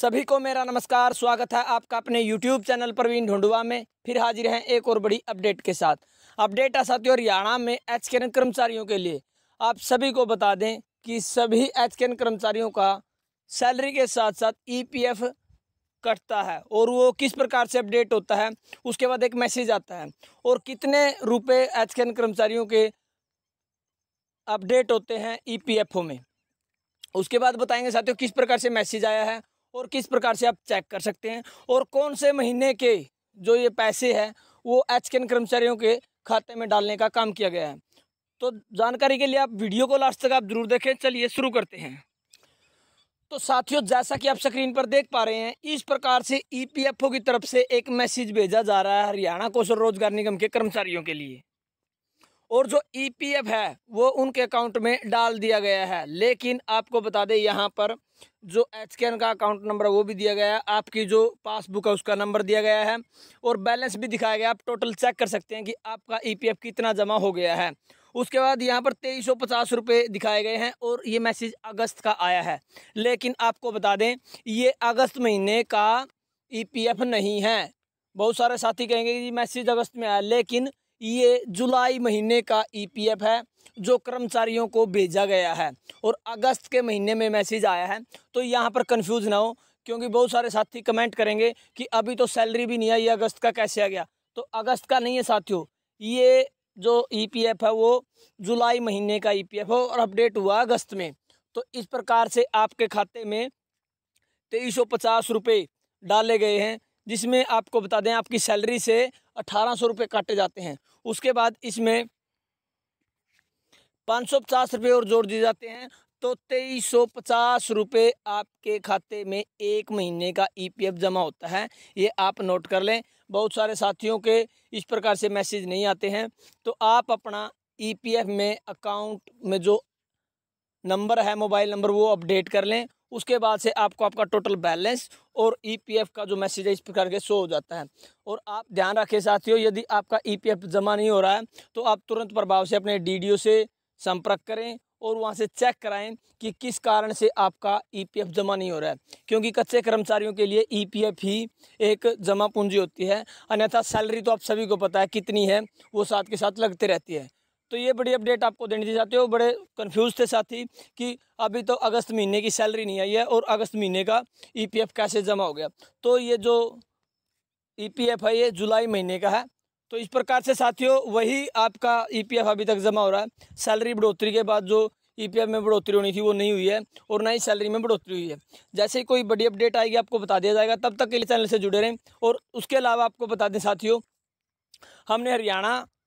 सभी को मेरा नमस्कार स्वागत है आपका अपने YouTube चैनल प्रवीण ढोंडुआ में फिर हाजिर हैं एक और बड़ी अपडेट के साथ अपडेट है साथियों हरियाणा में एच के कर्मचारियों के लिए आप सभी को बता दें कि सभी एच के कर्मचारियों का सैलरी के साथ साथ ईपीएफ कटता है और वो किस प्रकार से अपडेट होता है उसके बाद एक मैसेज आता है और कितने रुपये एच के कर्मचारियों के अपडेट होते हैं ई e में उसके बाद बताएंगे साथियों किस प्रकार से मैसेज आया है और किस प्रकार से आप चेक कर सकते हैं और कौन से महीने के जो ये पैसे हैं वो एच कर्मचारियों के खाते में डालने का काम किया गया है तो जानकारी के लिए आप वीडियो को लास्ट तक आप जरूर देखें चलिए शुरू करते हैं तो साथियों जैसा कि आप स्क्रीन पर देख पा रहे हैं इस प्रकार से ईपीएफओ e की तरफ से एक मैसेज भेजा जा रहा है हरियाणा कौशल रोजगार निगम के कर्मचारियों के लिए और जो ईपीएफ e है वो उनके अकाउंट में डाल दिया गया है लेकिन आपको बता दें यहाँ पर जो एच का अकाउंट नंबर वो भी दिया गया है आपकी जो पासबुक है उसका नंबर दिया गया है और बैलेंस भी दिखाया गया आप टोटल चेक कर सकते हैं कि आपका ई e कितना जमा हो गया है उसके बाद यहाँ पर तेईस सौ पचास रुपये दिखाए गए हैं और ये मैसेज अगस्त का आया है लेकिन आपको बता दें ये अगस्त महीने का ई e नहीं है बहुत सारे साथी कहेंगे कि मैसेज अगस्त में आया लेकिन ये जुलाई महीने का ईपीएफ e है जो कर्मचारियों को भेजा गया है और अगस्त के महीने में मैसेज आया है तो यहाँ पर कन्फ्यूज़ ना हो क्योंकि बहुत सारे साथी कमेंट करेंगे कि अभी तो सैलरी भी नहीं आई अगस्त का कैसे आ गया तो अगस्त का नहीं है साथियों ये जो ईपीएफ e है वो जुलाई महीने का ईपीएफ e है और अपडेट हुआ अगस्त में तो इस प्रकार से आपके खाते में तेईस सौ पचास रुपये डाले गए हैं जिसमें आपको बता दें आपकी सैलरी से अठारह सौ रुपये काटे जाते हैं उसके बाद इसमें पाँच सौ पचास रुपये और जोड़ दिए जाते हैं तो तेईस सौ पचास रुपये आपके खाते में एक महीने का ईपीएफ e जमा होता है ये आप नोट कर लें बहुत सारे साथियों के इस प्रकार से मैसेज नहीं आते हैं तो आप अपना ईपीएफ e में अकाउंट में जो नंबर है मोबाइल नंबर वो अपडेट कर लें उसके बाद से आपको आपका टोटल बैलेंस और ईपीएफ e का जो मैसेज है इस प्रकार के शो हो जाता है और आप ध्यान रखें साथियों यदि आपका ईपीएफ e जमा नहीं हो रहा है तो आप तुरंत प्रभाव से अपने डीडीओ से संपर्क करें और वहाँ से चेक कराएं कि किस कारण से आपका ईपीएफ e जमा नहीं हो रहा है क्योंकि कच्चे कर्मचारियों के लिए ईपीएफ ही एक जमा पूंजी होती है अन्यथा सैलरी तो आप सभी को पता है कितनी है वो साथ के साथ लगते रहती है तो ये बड़ी अपडेट आपको देनी चाहते हो बड़े कंफ्यूज थे साथी कि अभी तो अगस्त महीने की सैलरी नहीं आई है और अगस्त महीने का ईपीएफ e कैसे जमा हो गया तो ये जो ईपीएफ e है ये जुलाई महीने का है तो इस प्रकार से साथियों वही आपका ईपीएफ e अभी तक जमा हो रहा है सैलरी बढ़ोतरी के बाद जो ईपीएफ में बढ़ोतरी होनी थी वो नहीं हुई है और ना ही सैलरी में बढ़ोतरी हुई है जैसे ही कोई बड़ी अपडेट आएगी आपको बता दिया जाएगा तब तक के लिए चैनल से जुड़े रहें और उसके अलावा आपको बता दें साथियों हमने हरियाणा